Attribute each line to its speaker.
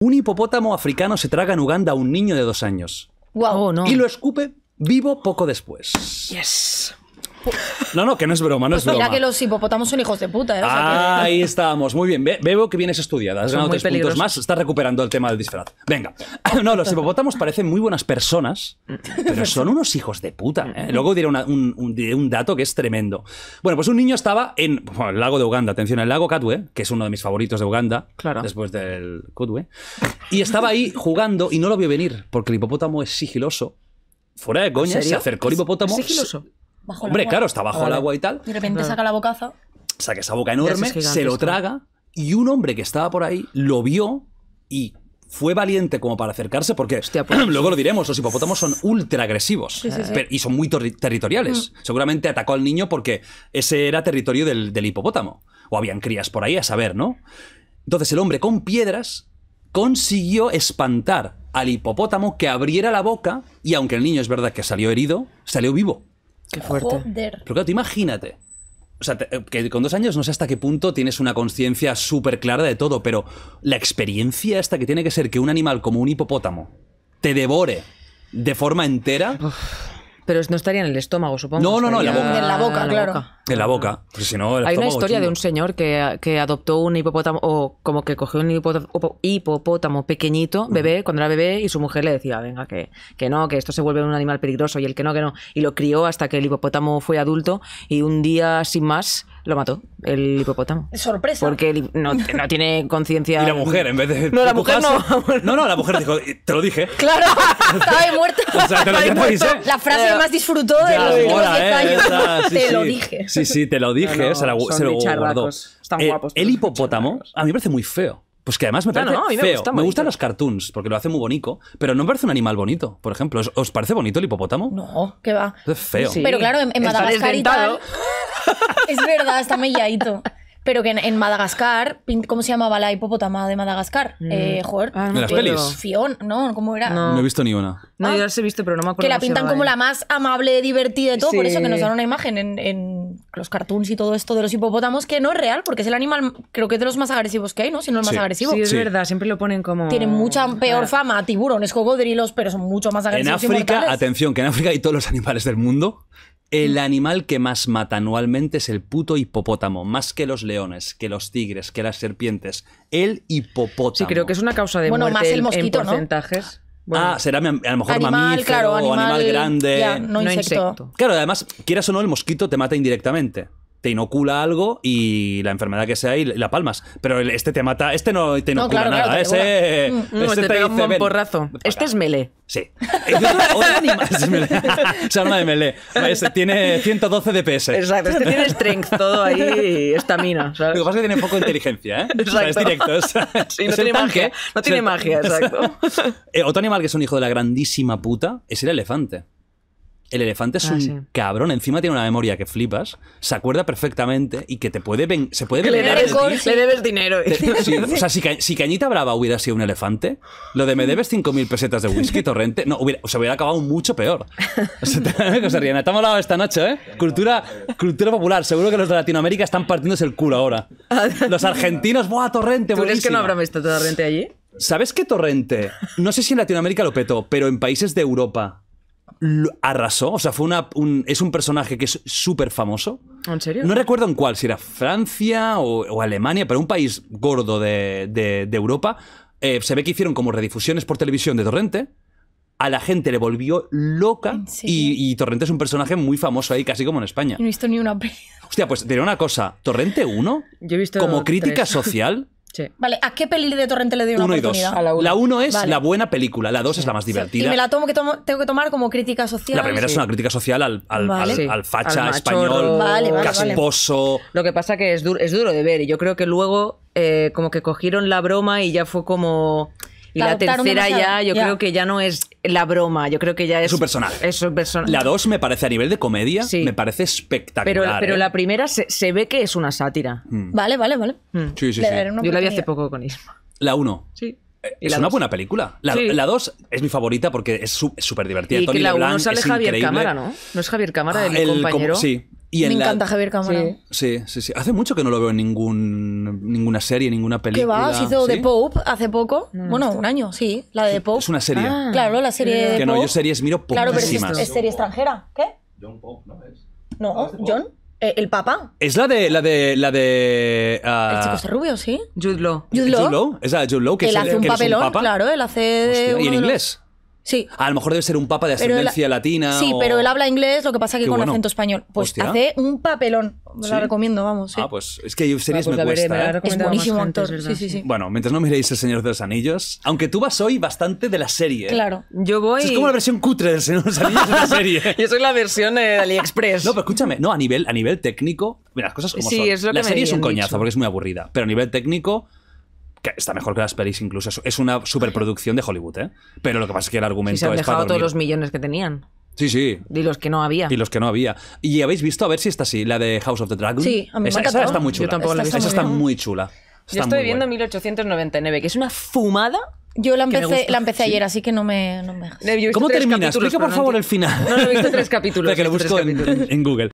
Speaker 1: Un hipopótamo africano se traga en Uganda a un niño de dos años. Wow, oh, Y lo escupe vivo poco después. No, no, que no es broma, no es pues broma. Mira que
Speaker 2: los hipopótamos son hijos de puta, ¿eh? Ahí
Speaker 1: estamos, muy bien. Veo que vienes estudiada, has ganado tres puntos más, estás recuperando el tema del disfraz. Venga. No, los hipopótamos parecen muy buenas personas, pero son unos hijos de puta. ¿eh? Luego diré un, dato que es tremendo. Bueno, pues un niño estaba en el lago de Uganda, atención, el lago Katwe, que es uno de mis favoritos de Uganda, Claro. después del Kutwe, y estaba ahí jugando y no lo vio venir, porque el hipopótamo es sigiloso. Fuera de coña, se acercó el hipopótamo. ¿Es sigiloso?
Speaker 2: Hombre, claro, está bajo el agua y
Speaker 1: tal. De repente saca la bocaza. Saca esa boca enorme, se lo traga y un hombre que estaba por ahí lo vio y fue valiente como para acercarse porque pues. luego lo diremos, los hipopótamos son ultra agresivos y son muy territoriales. Mm. Seguramente atacó al niño porque ese era territorio del, del hipopótamo. O habían crías por ahí, a saber, ¿no? Entonces el hombre con piedras consiguió espantar al hipopótamo que abriera la boca y aunque el niño es verdad que salió herido, salió vivo. Qué fuerte. Pero claro, imagínate. O sea, eh, que con dos años no sé hasta qué punto tienes una conciencia súper clara de todo, pero la experiencia esta que tiene que ser que un animal como un hipopótamo te devore de forma entera.
Speaker 3: Pero no estaría en el estómago, supongo. No, no, no, en
Speaker 1: la boca. En la boca, claro. En la boca. Hay una historia de un
Speaker 3: señor que, adoptó un hipopótamo, o como que cogió un hipopótamo, pequeñito, mm. bebé, cuando era bebé, y su mujer le decía, venga, que, que no, que esto se vuelve un animal peligroso, y el que no, que no. Y lo crió hasta que el hipopótamo fue adulto, y un día, sin más, lo mató el hipopótamo. Sorpresa. Porque no, no, tiene conciencia.
Speaker 2: Y la mujer, en vez de. No, la mujer no. No, no, la
Speaker 1: mujer dijo, eh, te lo dije.
Speaker 2: Claro, estaba muerta. O sea, te lo dije, La frase eh, que más disfrutó de los últimos 10 años. Eh, te lo dije.
Speaker 1: Sí, sí, te lo dije. No, se, se lo guardó. Están El hipopótamo, a mí me parece muy feo. Pues que además me parece no, no, me feo. me gustan los cartoons porque lo hace muy bonito, pero no me parece un animal bonito. Por ejemplo, ¿os, parece bonito el hipopótamo? No, que va. Es feo. Sí. Pero claro, en, en Madagascar y tal,
Speaker 2: es verdad, está melladito. Pero que en, Madagascar, ¿cómo se llamaba la hipopótama de Madagascar? Mm. Eh, joder, ah, las pelis? Fion, ¿no? ¿Cómo era? No. he visto ni una. No, ah, se visto, pero no me
Speaker 1: acuerdo. Que la pintan como la
Speaker 2: más amable, divertida y todo, por eso que nos dan una imagen en, los cartoons y todo esto de los hipopótamos, que no es real, porque es el animal, creo que es de los más agresivos que hay, ¿no? Si no el más agresivo. Sí, es verdad, siempre lo ponen como. Tienen mucha peor fama, tiburones, cocodrilos, pero son mucho más agresivos. En África,
Speaker 1: atención, que en África hay todos los animales del mundo el animal que más mata anualmente es el puto hipopótamo, más que los leones, que los tigres, que las serpientes. El hipopótamo. Sí, creo que es
Speaker 3: una causa de bueno, más el mosquito, en porcentajes.
Speaker 1: ah, será a lo mejor mamífero o animal grande. no, no, insecto. Claro, además, quieras o no, el mosquito te mata indirectamente te inocula algo y la enfermedad que sea y la palmas. Pero este te mata, este no te inocula nada. ese, mm, mm, este, te, un porrazo.
Speaker 3: Este es melee.
Speaker 1: Sí. es mele. Se habla de mele. Este tiene 112 DPS. Exacto, este tiene
Speaker 3: strength todo ahí, estamina. Lo que pasa
Speaker 1: es que tiene poco inteligencia, ¿eh? es directo. sí, no tiene magia. No tiene magia, exacto. Eh, otro animal que es un hijo de la grandísima puta es el elefante. El elefante es ah, un cabrón, encima tiene una memoria que flipas, se acuerda perfectamente y que te puede se puede le, debes, le
Speaker 3: dinero. o sea,
Speaker 1: si, Cañita Brava hubiera sido un elefante, lo de me debes 5.000 pesetas de whisky torrente, no, se hubiera acabado mucho peor. O sea, te, esta noche, ¿eh? Cultura, popular, seguro que los de Latinoamérica están partiéndose el culo ahora. Los argentinos, ¡buah, torrente! ¿Tú crees que no habrá visto torrente allí? ¿Sabes qué torrente? No sé si en Latinoamérica lo petó, pero en países de Europa arrasó. O sea, fue una, es un personaje que es súper famoso. ¿En serio? No recuerdo en cuál, si era Francia o, Alemania, pero un país gordo de, de, Europa. Eh, se ve que hicieron como redifusiones por televisión de Torrente. A la gente le volvió loca y, Torrente es un personaje muy famoso ahí, casi como en España. No he visto ni una Hostia, pues diré una cosa. Torrente 1, Yo como crítica social,
Speaker 2: Vale, ¿a qué peli de Torrente le doy una oportunidad? dos. la 1 es la
Speaker 1: buena película, la 2 es la más divertida. me la
Speaker 2: tengo que tomar como crítica social. La primera es una
Speaker 1: crítica social al, al, al, facha español, casposo.
Speaker 3: Lo que pasa es, que es duro de ver y yo creo que luego eh, como que cogieron la broma y ya fue como... Y la, tercera ya, yo creo que ya no es la broma, yo creo que ya es... Su personal. Es su La
Speaker 1: dos me parece, a nivel de comedia, me parece espectacular. Pero, ¿eh? la
Speaker 3: primera se, ve que es una sátira. Mm. Vale, vale, vale.
Speaker 1: Mm. Sí, sí, sí. Yo la vi hace
Speaker 3: poco con Isma. La uno. Sí.
Speaker 1: Eh, es una buena película. La, dos es mi favorita porque es súper divertida. Y que la uno sale Javier Cámara, ¿no?
Speaker 3: ¿No es Javier
Speaker 2: Cámara el, compañero? sí, me encanta Javier Cámara.
Speaker 1: Sí. sí. sí, Hace mucho que no lo veo en ningún, ninguna serie, ninguna película. ¿Qué va, se hizo The
Speaker 2: Pope hace poco. bueno, un año, sí. La de The Pope. Es una serie. Ah. claro, la serie de Que no, yo
Speaker 1: series miro poquísimas. Claro, pero es,
Speaker 2: serie extranjera. ¿Qué? John Pope, ¿no es? No, John. Eh, el Papa.
Speaker 1: Es la de. La de, la de ah, El chico está rubio, sí. Jude Law. Jude Law. Esa, Es la de Jude Law, que él es el, hace un papelón, claro.
Speaker 2: Él hace. ¿Y en inglés?
Speaker 1: Sí. A lo mejor debe ser un papa de ascendencia latina. Sí, pero él
Speaker 2: habla inglés, lo que pasa que con acento español. Pues hace un papelón. Me recomiendo, vamos.
Speaker 1: Ah, pues es que series ah, pues me cuesta. ¿eh? Es buenísimo
Speaker 3: gente,
Speaker 2: sí, sí,
Speaker 1: bueno, mientras no miréis El Señor de los Anillos, aunque tú vas hoy bastante de la serie. ¿eh? Claro. Yo voy. Es como la versión cutre del Señor de los Anillos de la serie. Yo soy la versión eh, de AliExpress. no, pero escúchame, no, a nivel, a nivel técnico, mira, las cosas como son. Es lo la serie es un coñazo porque es muy aburrida, pero a nivel técnico que está mejor que las pelis incluso. Es una superproducción de Hollywood, ¿eh? Pero lo que pasa es que el argumento si se han dejado todos los
Speaker 3: millones que tenían. Sí, sí. Y los que no había. Y
Speaker 1: los que no había. Y habéis visto, a ver si está así, la de House of the Dragon. Sí, a mí esa, me esa está muy chula. Yo tampoco la he visto. Esa está muy chula. Yo estoy viendo
Speaker 3: 1899, que es una fumada yo la empecé, la
Speaker 2: empecé ayer, así que no me.
Speaker 1: ¿Cómo terminas? Explica por favor el final. No, no he visto tres capítulos. que lo
Speaker 3: busco en, Google.